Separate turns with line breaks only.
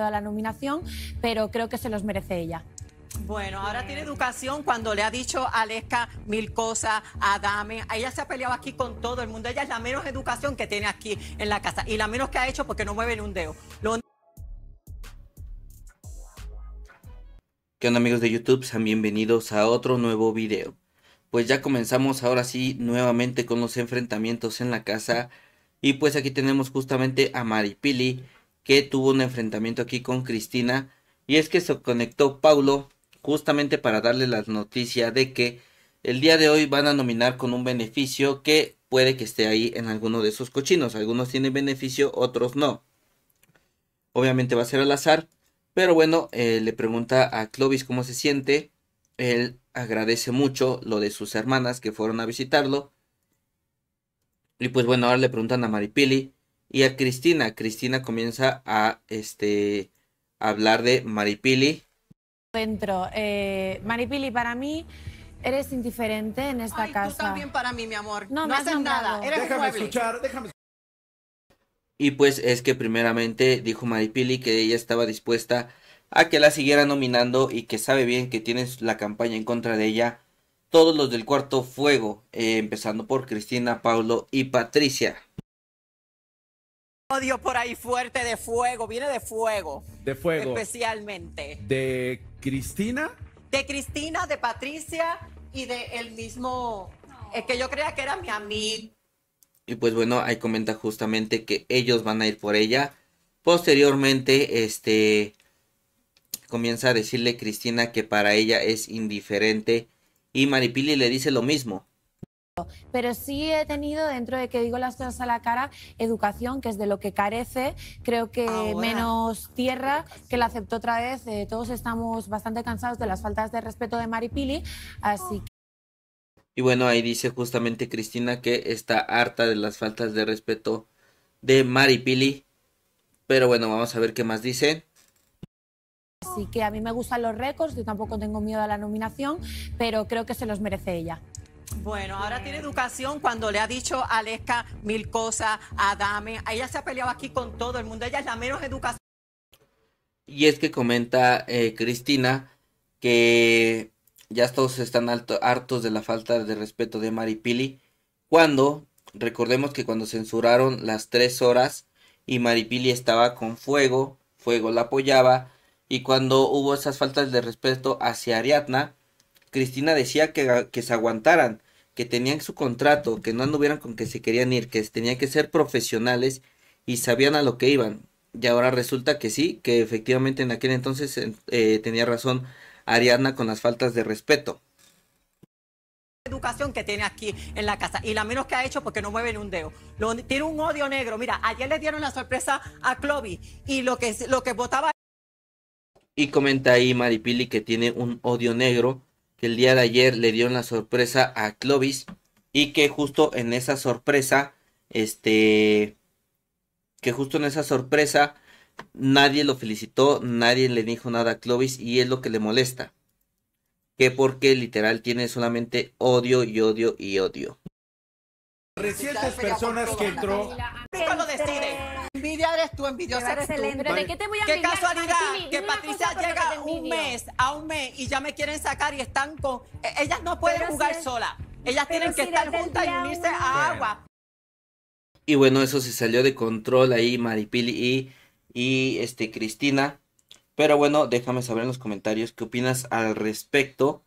de la nominación, pero creo que se los merece ella.
Bueno, ahora tiene educación cuando le ha dicho a Aleska mil cosas, a Dame. Ella se ha peleado aquí con todo el mundo. Ella es la menos educación que tiene aquí en la casa y la menos que ha hecho porque no mueve un dedo.
¿Qué onda amigos de YouTube? Sean bienvenidos a otro nuevo video. Pues ya comenzamos ahora sí nuevamente con los enfrentamientos en la casa. Y pues aquí tenemos justamente a Maripili que tuvo un enfrentamiento aquí con Cristina. Y es que se conectó Paulo justamente para darle la noticia de que el día de hoy van a nominar con un beneficio que puede que esté ahí en alguno de esos cochinos. Algunos tienen beneficio, otros no. Obviamente va a ser al azar. Pero bueno, eh, le pregunta a Clovis cómo se siente. Él agradece mucho lo de sus hermanas que fueron a visitarlo. Y pues bueno, ahora le preguntan a Maripili y a Cristina. Cristina comienza a este, hablar de Maripili.
Dentro, eh, Maripili, para mí eres indiferente en esta casa. también para mí, mi amor. No, nada. déjame
escuchar, déjame
y pues es que primeramente dijo Maripili que ella estaba dispuesta a que la siguiera nominando y que sabe bien que tienes la campaña en contra de ella todos los del cuarto fuego, eh, empezando por Cristina, Paulo y Patricia.
Odio por ahí fuerte de fuego, viene de fuego. De fuego. Especialmente.
De Cristina.
De Cristina, de Patricia y de el mismo, el que yo creía que era mi amigo.
Y pues bueno, ahí comenta justamente que ellos van a ir por ella. Posteriormente, este comienza a decirle Cristina que para ella es indiferente y Maripili le dice lo mismo.
Pero sí he tenido, dentro de que digo las cosas a la cara, educación, que es de lo que carece. Creo que ah, menos tierra, ah, que la aceptó otra vez. Eh, todos estamos bastante cansados de las faltas de respeto de Maripili, así oh.
Y bueno, ahí dice justamente Cristina que está harta de las faltas de respeto de Maripili. Pero bueno, vamos a ver qué más dice.
Así que a mí me gustan los récords, yo tampoco tengo miedo a la nominación, pero creo que se los merece ella.
Bueno, ahora tiene educación cuando le ha dicho a Lesca mil cosas, a Dame. Ella se ha peleado aquí con todo el mundo. Ella es la menos educación.
Y es que comenta eh, Cristina que ya todos están hartos de la falta de respeto de Maripili. Cuando, recordemos que cuando censuraron las tres horas y Maripili estaba con fuego, fuego la apoyaba. Y cuando hubo esas faltas de respeto hacia Ariadna, Cristina decía que, que se aguantaran, que tenían su contrato, que no anduvieran con que se querían ir, que tenían que ser profesionales y sabían a lo que iban. Y ahora resulta que sí, que efectivamente en aquel entonces eh, tenía razón Ariadna con las faltas de respeto
educación que tiene aquí en la casa y la menos que ha hecho porque no mueve ni un dedo. tiene un odio negro. Mira, ayer le dieron la sorpresa a Clovis y lo que, lo que votaba...
Y comenta ahí Maripili que tiene un odio negro el día de ayer le dieron la sorpresa a Clovis y que justo en esa sorpresa, este, que justo en esa sorpresa nadie lo felicitó, nadie le dijo nada a Clovis y es lo que le molesta. Que porque literal tiene solamente odio y odio y odio. personas que entró
envidia eres tú, envidiosa qué casualidad que Patricia llega un mes, a un mes, y ya me quieren sacar y están con... E, ellas no pueden jugar sola, solas. Ellas tienen que estar juntas y unirse a agua.
Y bueno, eso se salió de control ahí Maripili y, y este Cristina. Pero bueno, déjame saber en los comentarios qué opinas al respecto.